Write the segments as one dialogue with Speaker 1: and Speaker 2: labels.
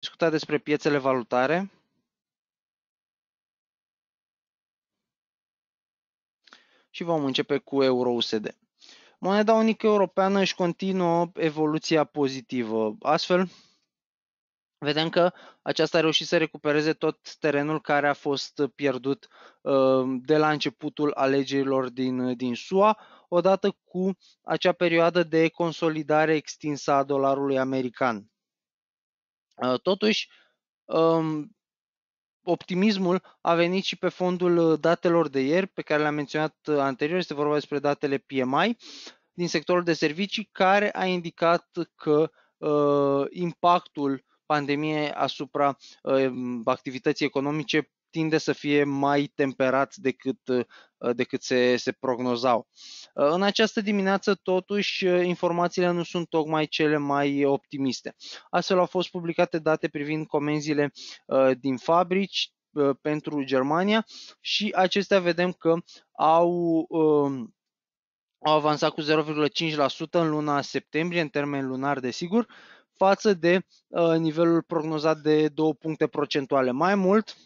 Speaker 1: discuta despre piețele valutare. Și vom începe cu euro-USD. Moneda unică europeană își continuă evoluția pozitivă. Astfel, vedem că aceasta a reușit să recupereze tot terenul care a fost pierdut uh, de la începutul alegerilor din, din SUA, odată cu acea perioadă de consolidare extinsă a dolarului american. Ă, totuși, ă, optimismul a venit și pe fondul ă, datelor de ieri, pe care le-am menționat anterior, este vorba despre datele PMI din sectorul de servicii, care a indicat că uh, impactul pandemiei asupra uh, activității economice tinde să fie mai temperat decât, uh, decât se, se prognozau. În această dimineață, totuși, informațiile nu sunt tocmai cele mai optimiste. Astfel au fost publicate date privind comenzile uh, din fabrici uh, pentru Germania și acestea vedem că au um, au avansat cu 0,5% în luna septembrie, în termen lunar, desigur, față de uh, nivelul prognozat de 2 puncte procentuale. Mai mult,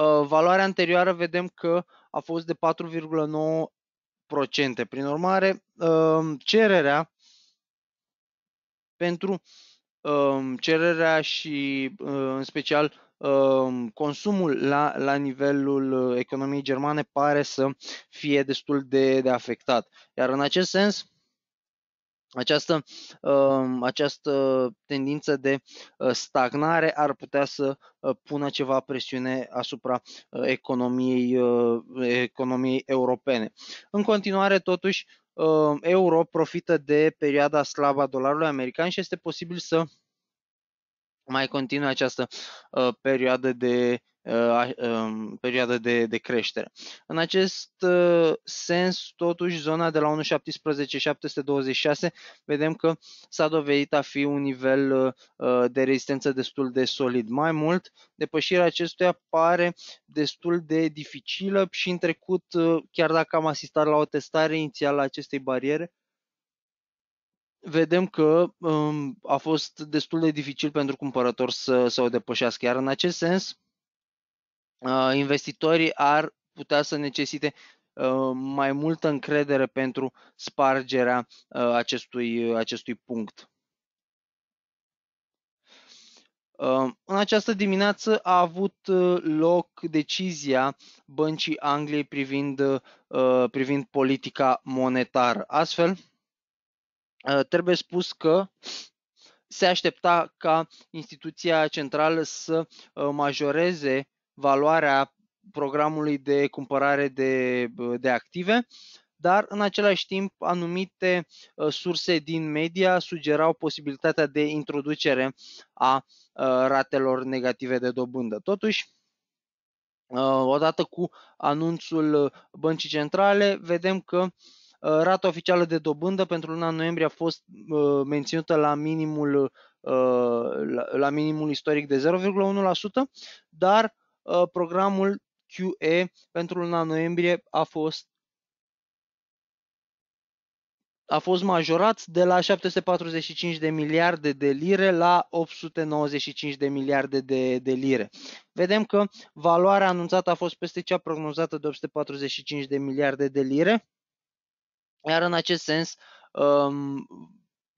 Speaker 1: Ă, valoarea anterioară vedem că a fost de 4,9%. Prin urmare, ă, cererea pentru ă, cererea și în special consumul la, la nivelul economiei germane pare să fie destul de, de afectat. Iar în acest sens, această, um, această tendință de uh, stagnare ar putea să uh, pună ceva presiune asupra uh, economiei, economiei europene. În continuare, totuși, um, euro profită de perioada slabă a dolarului american și este posibil să mai continuă această perioadă de în uh, um, perioadă de, de creștere. În acest uh, sens, totuși, zona de la 1.17.726 vedem că s-a dovedit a fi un nivel uh, de rezistență destul de solid. Mai mult, depășirea acestuia pare destul de dificilă și în trecut, chiar dacă am asistat la o testare inițială a acestei bariere, vedem că um, a fost destul de dificil pentru cumpărător să, să o depășească. Iar în acest sens, uh, investitorii ar putea să necesite uh, mai multă încredere pentru spargerea uh, acestui, acestui punct. Uh, în această dimineață a avut uh, loc decizia Băncii Angliei privind, uh, privind politica monetară. Astfel, trebuie spus că se aștepta ca instituția centrală să majoreze valoarea programului de cumpărare de, de active, dar în același timp anumite ă, surse din media sugerau posibilitatea de introducere a ă, ratelor negative de dobândă. Totuși, ă, odată cu anunțul băncii centrale, vedem că rata oficială de dobândă pentru luna noiembrie a fost menținută la minimul la minimul istoric de 0,1%, dar Ă, programul QE pentru luna noiembrie a fost a fost majorat de la 745 de miliarde de lire la 895 de miliarde de, de lire. Vedem că valoarea anunțată a fost peste cea prognozată de 845 de miliarde de lire, iar în acest sens um,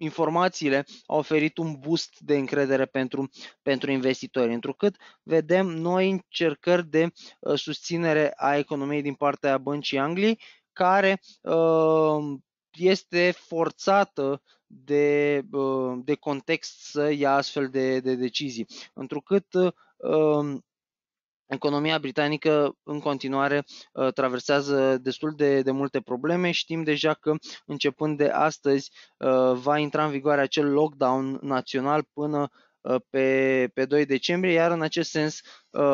Speaker 1: informațiile au oferit un boost de încredere pentru, pentru investitori, întrucât vedem noi încercări de uh, susținere a economiei din partea băncii Angliei, care uh, este forțată de, uh, de context să ia astfel de, de decizii, întrucât uh, um, economia britanică în continuare uh, traversează destul de, de multe probleme. Știm deja că începând de astăzi uh, va intra în vigoare acel lockdown național până uh, pe, pe 2 decembrie, iar în acest sens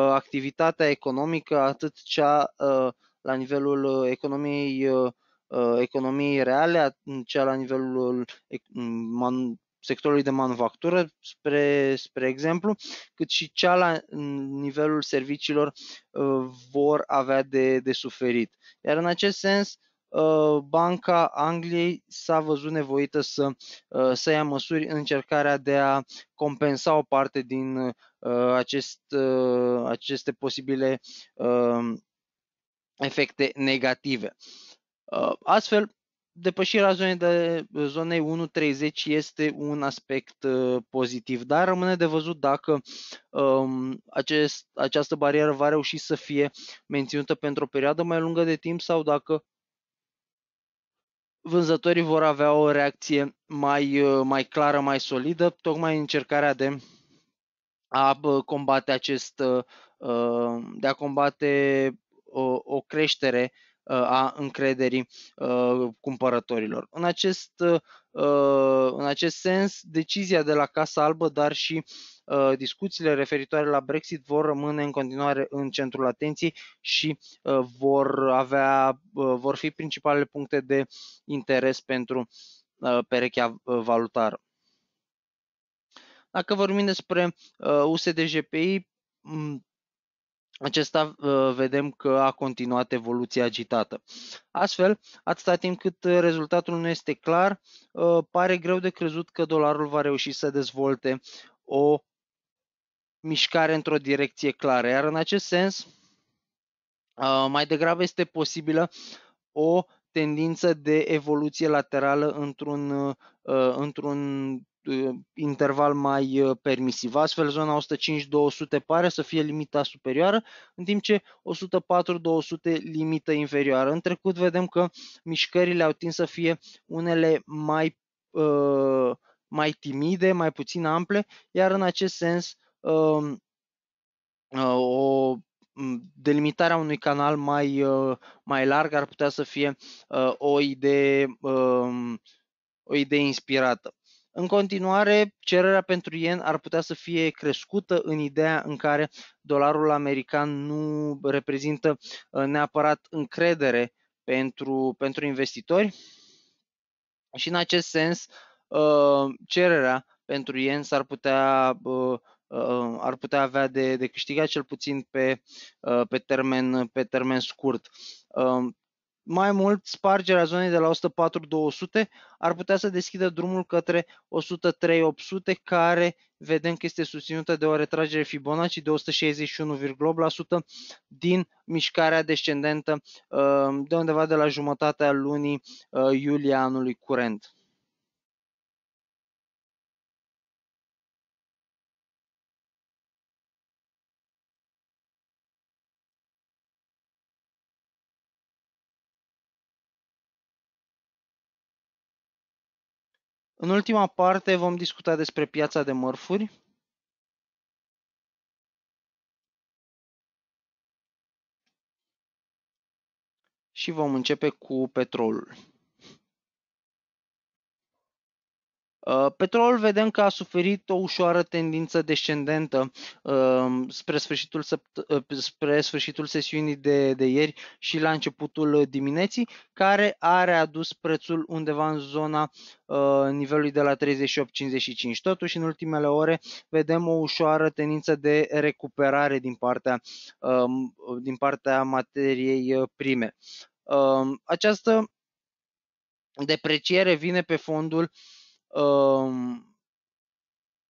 Speaker 1: activitatea economică, atât cea la nivelul economiei economiei reale, cea la nivelul sectorului de manufactură, spre, spre exemplu, cât și cea la nivelul serviciilor uh, vor avea de, de suferit. Iar în acest sens, uh, Banca Angliei s-a văzut nevoită să, uh, să ia măsuri în încercarea de a compensa o parte din acest, aceste posibile efecte negative. Astfel, depășirea zonei, de, zonei 1.30 este un aspect uh, pozitiv, dar rămâne de văzut dacă um, acest, această barieră va reuși să fie menținută pentru o perioadă mai lungă de timp sau dacă vânzătorii vor avea o reacție mai, uh, mai clară, mai solidă, tocmai în încercarea de a combate acest, uh, de a combate o, o creștere a încrederii uh, cumpărătorilor. În acest, uh, în acest sens, decizia de la Casa Albă, dar și uh, discuțiile referitoare la Brexit vor rămâne în continuare în centrul atenției și vor avea vor fi principalele puncte de interes pentru perechea valutară. Dacă vorbim despre USDJPI, acesta vedem că a continuat evoluția agitată. Astfel, atâta timp cât rezultatul nu este clar, ă, pare greu de crezut că dolarul va reuși să dezvolte o mișcare într-o direcție clară. Iar în acest sens, ă, mai degrabă este posibilă o tendință de evoluție laterală într-un, ă, într-un interval mai permisiv. Astfel, zona 105-200 pare să fie limita superioară, în timp ce 104-200 limită inferioară. În trecut vedem că mișcările au tins să fie unele mai, mai timide, mai puțin ample, iar în acest sens o delimitarea unui canal mai, mai larg ar putea să fie o idee, o idee inspirată. În continuare, cererea pentru yen ar putea să fie crescută în ideea în care dolarul american nu reprezintă uh, neapărat încredere pentru, pentru investitori și în acest sens uh, cererea pentru yen s-ar putea uh, ar putea avea de, de câștigat cel puțin pe, pe, termen, pe termen scurt. Mai mult, spargerea zonei de la 104-200 ar putea să deschidă drumul către 103-800, care vedem că este susținută de o retragere Fibonacci de 161,8% din mișcarea descendentă uh, de undeva de la jumătatea lunii uh, iulie anului curent. În ultima parte vom discuta despre piața de mărfuri, și vom începe cu petrolul. Uh, Petrol vedem că a suferit o ușoară tendință descendentă um, spre sfârșitul, uh, spre sfârșitul sesiunii de, de ieri și la începutul dimineții, care a readus prețul undeva în zona uh, nivelului de la 38,55. Totuși, în ultimele ore vedem o ușoară tendință de recuperare din partea, um, din partea materiei prime. Um, această depreciere vine pe fondul uh,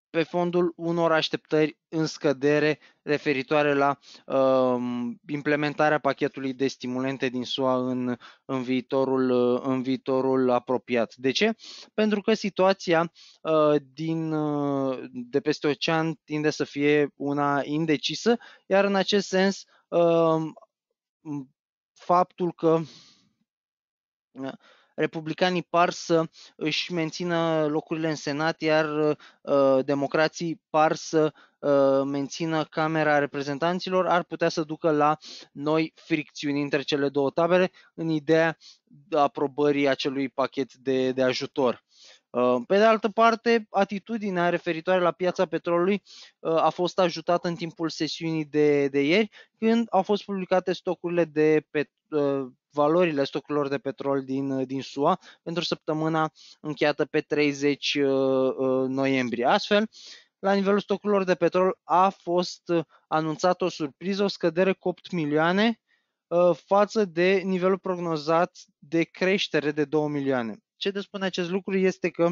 Speaker 1: pe fondul unor așteptări în scădere referitoare la implementarea pachetului de stimulente din SUA în, în, viitorul, în viitorul apropiat. De ce? Pentru că situația din, de peste ocean tinde să fie una indecisă, iar în acest sens faptul că Republicanii par să își mențină locurile în Senat, iar uh, democrații par să uh, mențină Camera Reprezentanților, ar putea să ducă la noi fricțiuni între cele două tabere în ideea aprobării acelui pachet de, de ajutor. Uh, pe de altă parte, atitudinea referitoare la piața petrolului a fost ajutată în timpul sesiunii de, de ieri, când au fost publicate stocurile de pet, valorile stocurilor de petrol din, uh, din SUA pentru săptămâna încheiată pe 30 uh, uh, noiembrie. Astfel, la nivelul stocurilor de petrol a fost anunțată o surpriză, o scădere cu 8 milioane față de nivelul prognozat de creștere de 2 milioane. Ce de spune acest lucru este că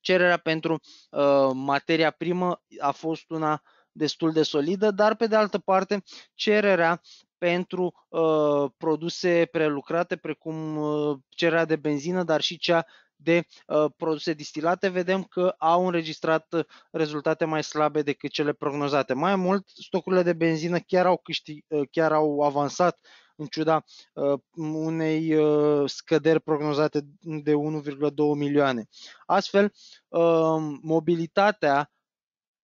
Speaker 1: cererea pentru uh, materia primă a fost una destul de solidă, dar pe de altă parte cererea pentru uh, produse prelucrate, precum uh, cererea de benzină, dar și cea de uh, produse distilate, vedem că au înregistrat uh, rezultate mai slabe decât cele prognozate. Mai mult, stocurile de benzină chiar au, câștig, uh, chiar au avansat în ciuda uh, unei scăderi prognozate de 1,2 milioane. Astfel, mobilitatea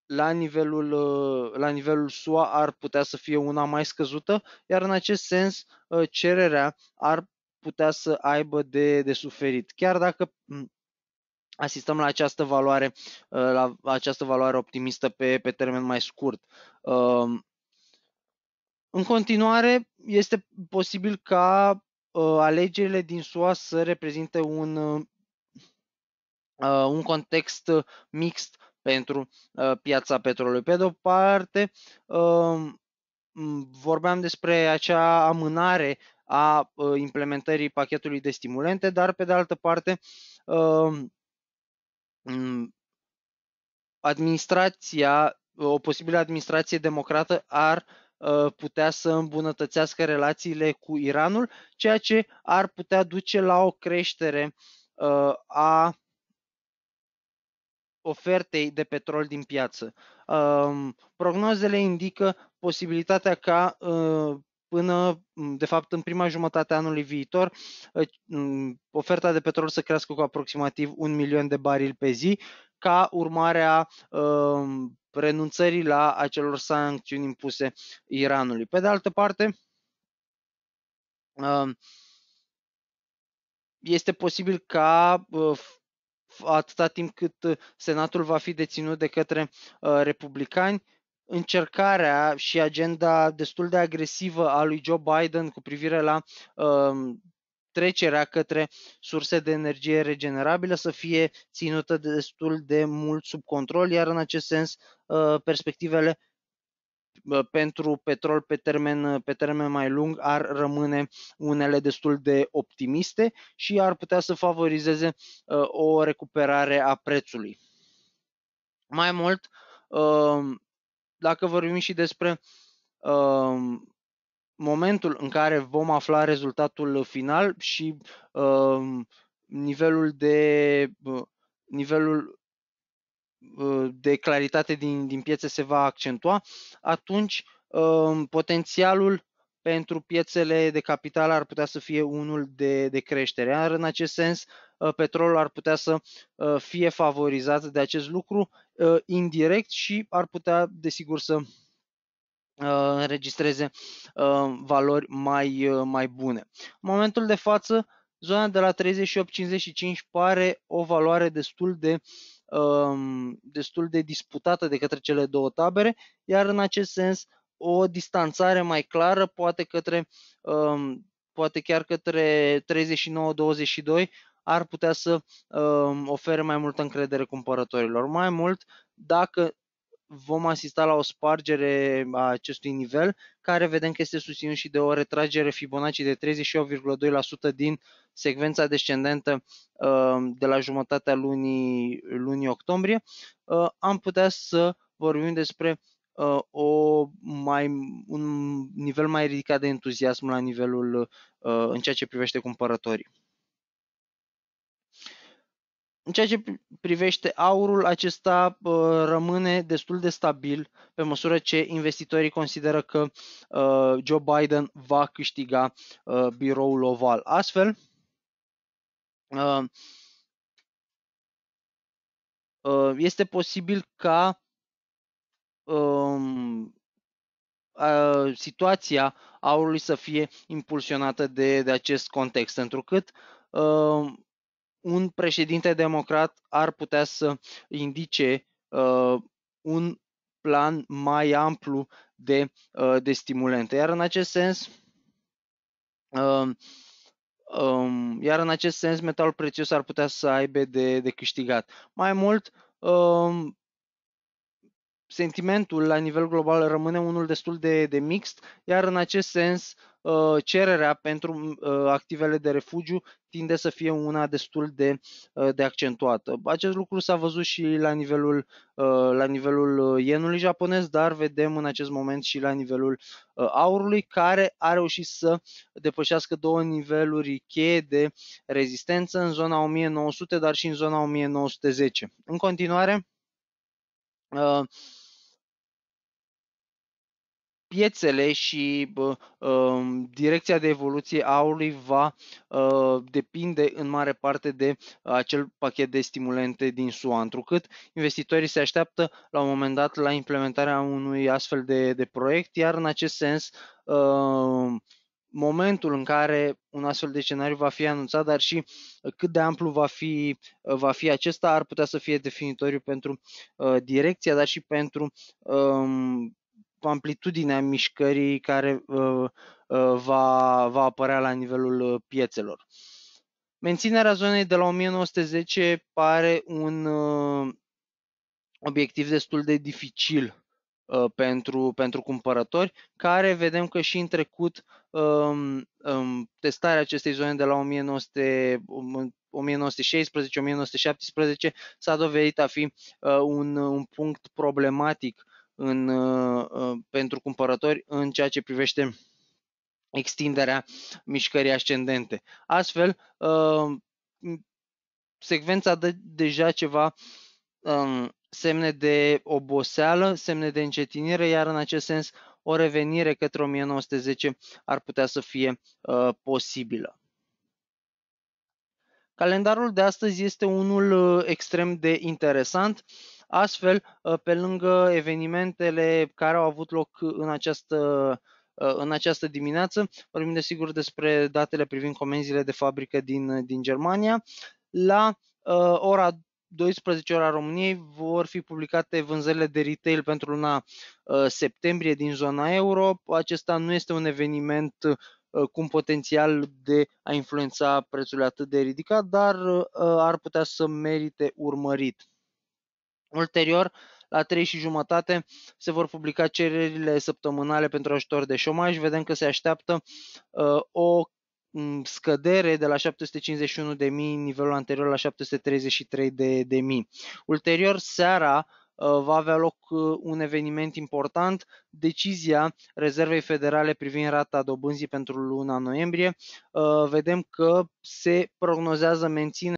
Speaker 1: la nivelul, uh, la nivelul SUA ar putea să fie una mai scăzută, iar în acest sens uh, cererea ar putea să aibă de, de suferit. Chiar dacă mm, asistăm la această valoare, uh, la această valoare optimistă pe, pe termen mai scurt. Um, în continuare, este posibil ca alegerile din SUA să reprezinte un, un context mixt pentru uh, piața petrolului. Pe de o parte, um, vorbeam despre acea amânare a uh, implementării pachetului de stimulente, dar pe de altă parte um, administrația, o posibilă administrație democrată ar uh, putea să îmbunătățească relațiile cu Iranul, ceea ce ar putea duce la o creștere a ofertei de petrol din piață. Prognozele indică posibilitatea ca ă, până, de fapt, în prima jumătate a anului viitor, ă, oferta de petrol să crească cu aproximativ un milion de barili pe zi, ca urmare a ă, renunțării la acelor sancțiuni impuse Iranului. Pe de altă parte, este posibil ca atâta timp cât uh, Senatul va fi deținut de către uh, republicani, încercarea și agenda destul de agresivă a lui Joe Biden cu privire la um, trecerea către surse de energie regenerabilă să fie ținută destul de mult sub control, iar în acest sens uh, perspectivele pentru petrol pe termen, pe termen mai lung ar rămâne unele destul de optimiste și ar putea să favorizeze ă, o recuperare a prețului. Mai mult, ă, dacă vorbim și despre ă, momentul în care vom afla rezultatul final și nivelul de nivelul Uh, de claritate din, din piețe se va accentua, atunci um, potențialul pentru piețele de capital ar putea să fie unul de, de creștere. Iar în acest sens, uh, petrolul ar putea să uh, fie favorizat de acest lucru indirect și ar putea, desigur, să înregistreze valori mai, mai bune. În momentul de față, zona de la 38-55 pare o valoare destul de uh, um, destul de disputată de către cele două tabere, iar în acest sens o distanțare mai clară, poate către um, poate chiar către 39-22 ar putea să um, ofere mai multă încredere cumpărătorilor. Mai mult, dacă vom asista la o spargere a acestui nivel, care vedem că este susținut și de o retragere Fibonacci de 38,2% din secvența descendentă uh, de la jumătatea lunii, lunii octombrie. Uh, am putea să vorbim despre uh, o mai, un nivel mai ridicat de entuziasm la nivelul în ceea ce privește cumpărătorii. În ceea ce privește aurul, acesta rămâne destul de stabil pe măsură ce investitorii consideră că ă, Joe Biden va câștiga ă, biroul oval. Astfel, ă, este posibil ca situația aurului să fie impulsionată de, de acest context, întrucât un președinte democrat ar putea să indice uh, un plan mai amplu de, uh, de stimulente. Iar în acest sens, uh, um, iar în acest sens, metalul prețios ar putea să aibă de, de câștigat. Mai mult, uh, sentimentul la nivel global rămâne unul destul de, de mixt, iar în acest sens, uh, Uh, cererea pentru uh, activele de refugiu tinde să fie una destul de, uh, de accentuată. Acest lucru s-a văzut și la nivelul, la nivelul ienului japonez, dar vedem în acest moment și la nivelul aurului, care a reușit să depășească două niveluri cheie de rezistență în zona 1900, dar și în zona 1910. În continuare, piețele și um, direcția de evoluție a aurului va uh, depinde în mare parte de acel pachet de stimulente din SUA, întrucât investitorii se așteaptă la un moment dat la implementarea unui astfel de, de proiect, iar în acest sens um, momentul în care un astfel de scenariu va fi anunțat, dar și cât de amplu va fi, uh, va fi acesta, ar putea să fie definitoriu pentru uh, direcția, dar și pentru uh, amplitudinea mișcării care ă, ă, va, va apărea la nivelul ă, piețelor. Menținerea zonei de la 1910 pare un obiectiv destul de dificil pentru, pentru cumpărători, care vedem că și în trecut um, um, testarea acestei zone de la 1910. 1916-1917 s-a dovedit a fi uh, un, un punct problematic în, uh, uh, pentru cumpărători în ceea ce privește extinderea mișcării ascendente. Astfel, uh, secvența dă deja ceva um, semne de oboseală, semne de încetinire, iar în acest sens o revenire către 1910 ar putea să fie posibilă. Calendarul de astăzi este unul extrem de interesant. Uh, Astfel, ă, pe lângă evenimentele care au avut loc în această ă, în această dimineață. Vorbim desigur despre datele privind comenzile de fabrică din, din Germania. La uh, ora 12 ora României vor fi publicate vânzările de retail pentru luna uh, septembrie din zona euro. Acesta nu este un eveniment uh, cu un potențial de a influența prețurile atât de ridicat, dar uh, ar putea să merite urmărit. Ulterior, la 3 și jumătate se vor publica cererile săptămânale pentru ajutor de șomaj. Vedem că se așteaptă uh, o mm, scădere de la 751 de mii nivelul anterior la 733 de, de mii. Ulterior, seara uh, va avea loc uh, un eveniment important, decizia Rezervei Federale privind rata dobânzii pentru luna noiembrie. Uh, vedem că se prognozează menținerea